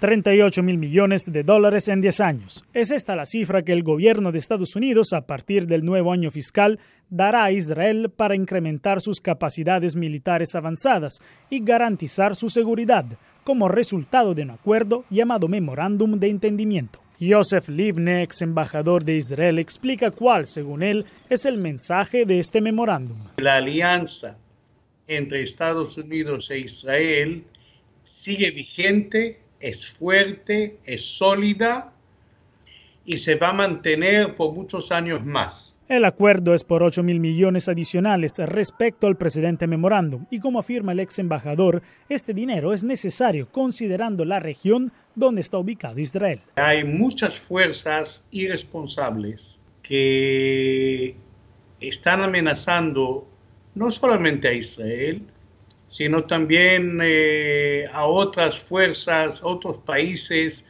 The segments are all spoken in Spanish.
38 mil millones de dólares en 10 años. Es esta la cifra que el gobierno de Estados Unidos a partir del nuevo año fiscal dará a Israel para incrementar sus capacidades militares avanzadas y garantizar su seguridad, como resultado de un acuerdo llamado Memorándum de Entendimiento. Joseph Livne, ex embajador de Israel, explica cuál, según él, es el mensaje de este memorándum. La alianza entre Estados Unidos e Israel sigue vigente es fuerte, es sólida y se va a mantener por muchos años más. El acuerdo es por 8 mil millones adicionales respecto al precedente memorándum y como afirma el ex embajador, este dinero es necesario considerando la región donde está ubicado Israel. Hay muchas fuerzas irresponsables que están amenazando no solamente a Israel, sino también eh, a otras fuerzas, otros países.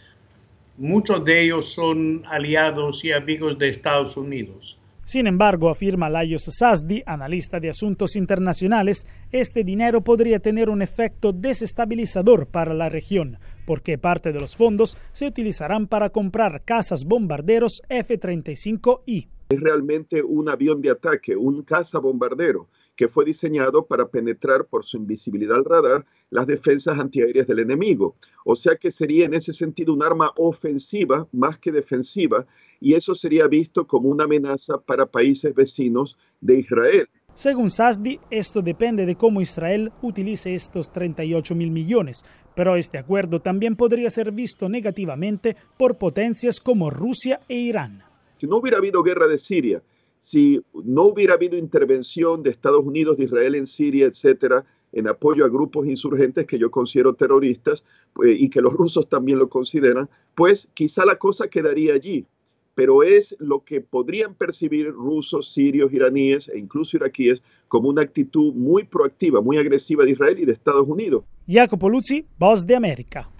Muchos de ellos son aliados y amigos de Estados Unidos. Sin embargo, afirma Lajos Sasdi, analista de asuntos internacionales, este dinero podría tener un efecto desestabilizador para la región, porque parte de los fondos se utilizarán para comprar casas bombarderos F-35I es realmente un avión de ataque, un caza bombardero que fue diseñado para penetrar por su invisibilidad al radar las defensas antiaéreas del enemigo. O sea que sería en ese sentido un arma ofensiva más que defensiva y eso sería visto como una amenaza para países vecinos de Israel. Según Sasdi, esto depende de cómo Israel utilice estos 38 mil millones, pero este acuerdo también podría ser visto negativamente por potencias como Rusia e Irán. Si no hubiera habido guerra de Siria, si no hubiera habido intervención de Estados Unidos, de Israel en Siria, etcétera, en apoyo a grupos insurgentes que yo considero terroristas eh, y que los rusos también lo consideran, pues quizá la cosa quedaría allí. Pero es lo que podrían percibir rusos, sirios, iraníes e incluso iraquíes como una actitud muy proactiva, muy agresiva de Israel y de Estados Unidos. Jacopo Luzzi, Voz de América.